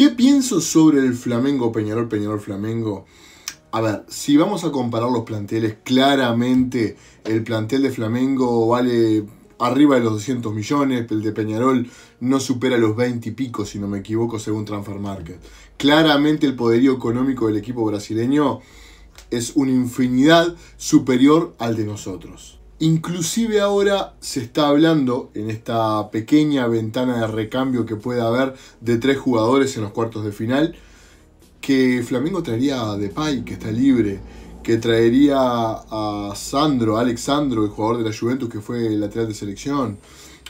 ¿Qué pienso sobre el Flamengo Peñarol, Peñarol Flamengo? A ver, si vamos a comparar los planteles, claramente el plantel de Flamengo vale arriba de los 200 millones, el de Peñarol no supera los 20 y pico, si no me equivoco, según Transfer Market. Claramente el poderío económico del equipo brasileño es una infinidad superior al de nosotros. Inclusive ahora se está hablando en esta pequeña ventana de recambio que puede haber de tres jugadores en los cuartos de final, que Flamengo traería a Depay, que está libre, que traería a Sandro, a Alexandro, el jugador de la Juventus que fue lateral de selección.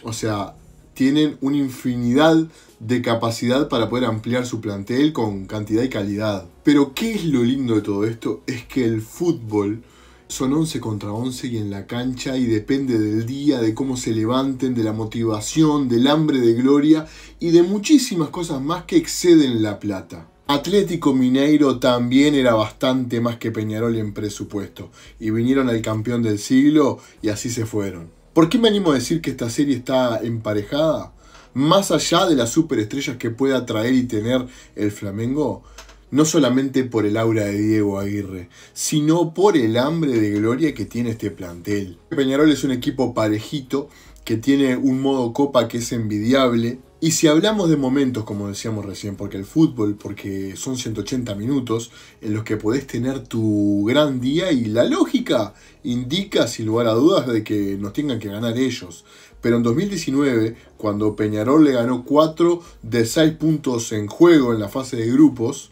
O sea, tienen una infinidad de capacidad para poder ampliar su plantel con cantidad y calidad. Pero ¿qué es lo lindo de todo esto? Es que el fútbol son 11 contra 11 y en la cancha y depende del día, de cómo se levanten, de la motivación, del hambre de gloria y de muchísimas cosas más que exceden la plata. Atlético Mineiro también era bastante más que Peñarol en presupuesto y vinieron al campeón del siglo y así se fueron. ¿Por qué me animo a decir que esta serie está emparejada? Más allá de las superestrellas que pueda traer y tener el Flamengo, no solamente por el aura de Diego Aguirre, sino por el hambre de gloria que tiene este plantel. Peñarol es un equipo parejito que tiene un modo copa que es envidiable. Y si hablamos de momentos, como decíamos recién, porque el fútbol, porque son 180 minutos en los que podés tener tu gran día y la lógica indica sin lugar a dudas de que nos tengan que ganar ellos. Pero en 2019, cuando Peñarol le ganó 4 de 6 puntos en juego en la fase de grupos,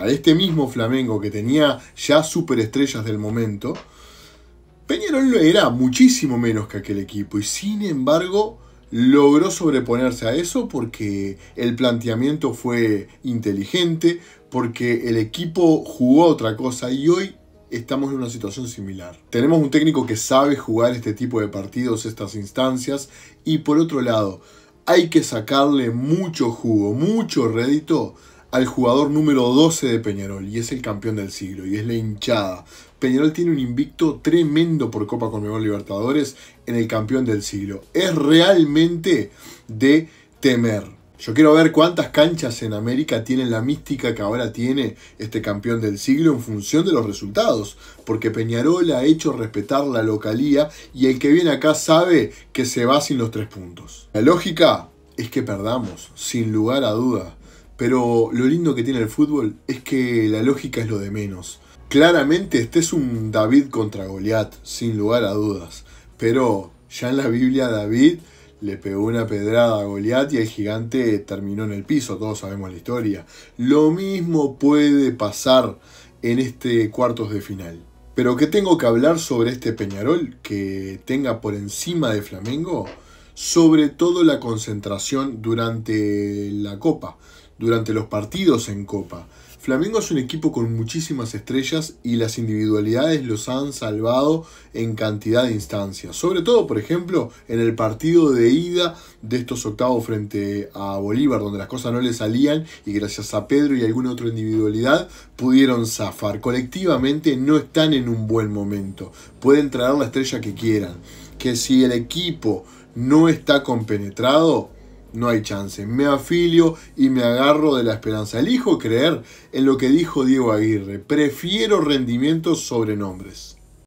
a este mismo Flamengo que tenía ya superestrellas del momento, Peñarol era muchísimo menos que aquel equipo y sin embargo logró sobreponerse a eso porque el planteamiento fue inteligente, porque el equipo jugó otra cosa y hoy estamos en una situación similar. Tenemos un técnico que sabe jugar este tipo de partidos, estas instancias y por otro lado hay que sacarle mucho jugo, mucho rédito al jugador número 12 de Peñarol y es el campeón del siglo y es la hinchada. Peñarol tiene un invicto tremendo por Copa Conmebol Libertadores en el campeón del siglo. Es realmente de temer. Yo quiero ver cuántas canchas en América tienen la mística que ahora tiene este campeón del siglo en función de los resultados, porque Peñarol ha hecho respetar la localía y el que viene acá sabe que se va sin los tres puntos. La lógica es que perdamos, sin lugar a duda. Pero lo lindo que tiene el fútbol es que la lógica es lo de menos. Claramente este es un David contra Goliat, sin lugar a dudas. Pero ya en la Biblia David le pegó una pedrada a Goliat y el gigante terminó en el piso, todos sabemos la historia. Lo mismo puede pasar en este cuartos de final. Pero ¿qué tengo que hablar sobre este Peñarol que tenga por encima de Flamengo? Sobre todo la concentración durante la Copa durante los partidos en Copa. Flamengo es un equipo con muchísimas estrellas y las individualidades los han salvado en cantidad de instancias. Sobre todo, por ejemplo, en el partido de ida de estos octavos frente a Bolívar, donde las cosas no le salían y gracias a Pedro y alguna otra individualidad pudieron zafar. Colectivamente no están en un buen momento. Pueden traer la estrella que quieran. Que si el equipo no está compenetrado, no hay chance. Me afilio y me agarro de la esperanza. Elijo creer en lo que dijo Diego Aguirre. Prefiero rendimientos sobre nombres.